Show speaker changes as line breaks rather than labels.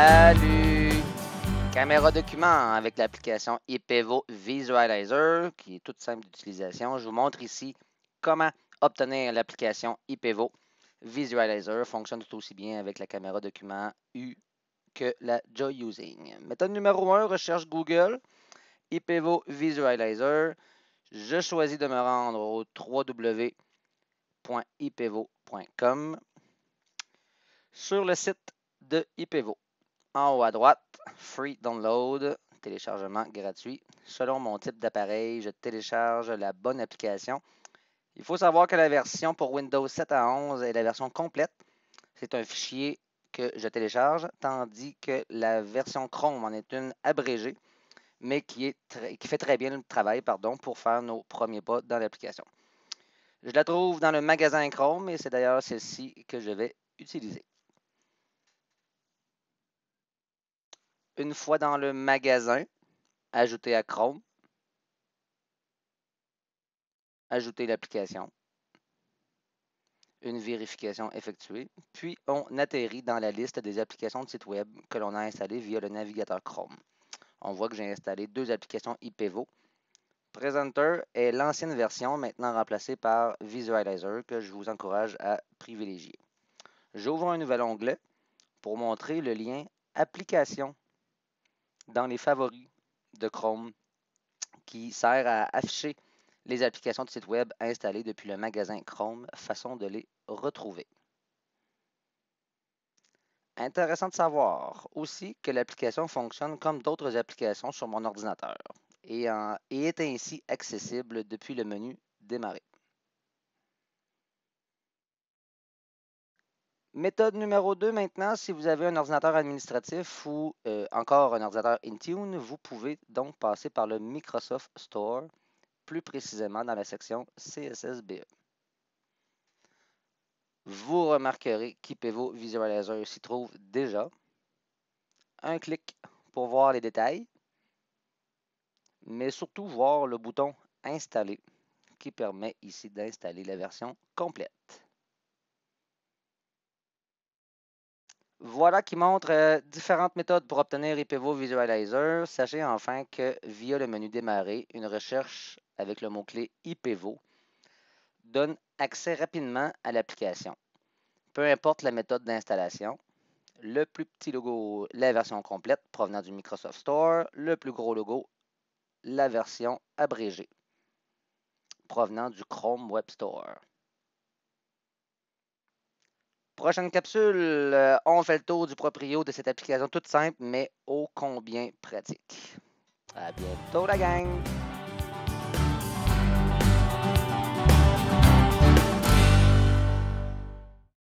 Salut! Caméra document avec l'application ipvo Visualizer qui est toute simple d'utilisation. Je vous montre ici comment obtenir l'application ipvo Visualizer. Fonctionne tout aussi bien avec la caméra document U que la Joy Using. Méthode numéro 1, recherche Google, ipvo Visualizer. Je choisis de me rendre au www.ipevo.com sur le site de IPVO. En haut à droite, Free Download, téléchargement gratuit. Selon mon type d'appareil, je télécharge la bonne application. Il faut savoir que la version pour Windows 7 à 11 est la version complète. C'est un fichier que je télécharge, tandis que la version Chrome en est une abrégée, mais qui, qui fait très bien le travail pardon, pour faire nos premiers pas dans l'application. Je la trouve dans le magasin Chrome et c'est d'ailleurs celle-ci que je vais utiliser. une fois dans le magasin, ajouter à Chrome, ajouter l'application, une vérification effectuée, puis on atterrit dans la liste des applications de site web que l'on a installées via le navigateur Chrome. On voit que j'ai installé deux applications IPVO. Presenter est l'ancienne version, maintenant remplacée par Visualizer, que je vous encourage à privilégier. J'ouvre un nouvel onglet pour montrer le lien Application dans les favoris de Chrome qui sert à afficher les applications de site web installées depuis le magasin Chrome, façon de les retrouver. Intéressant de savoir aussi que l'application fonctionne comme d'autres applications sur mon ordinateur et, et est ainsi accessible depuis le menu Démarrer. Méthode numéro 2 maintenant, si vous avez un ordinateur administratif ou euh, encore un ordinateur Intune, vous pouvez donc passer par le Microsoft Store, plus précisément dans la section CSSBE. Vous remarquerez qu'IPVO Visualizer s'y trouve déjà. Un clic pour voir les détails, mais surtout voir le bouton Installer qui permet ici d'installer la version complète. Voilà qui montre euh, différentes méthodes pour obtenir IPVO Visualizer. Sachez enfin que via le menu Démarrer, une recherche avec le mot-clé IPVO donne accès rapidement à l'application. Peu importe la méthode d'installation, le plus petit logo, la version complète provenant du Microsoft Store, le plus gros logo, la version abrégée provenant du Chrome Web Store. Prochaine capsule, euh, on fait le tour du proprio de cette application toute simple, mais ô combien pratique. À bientôt la gang!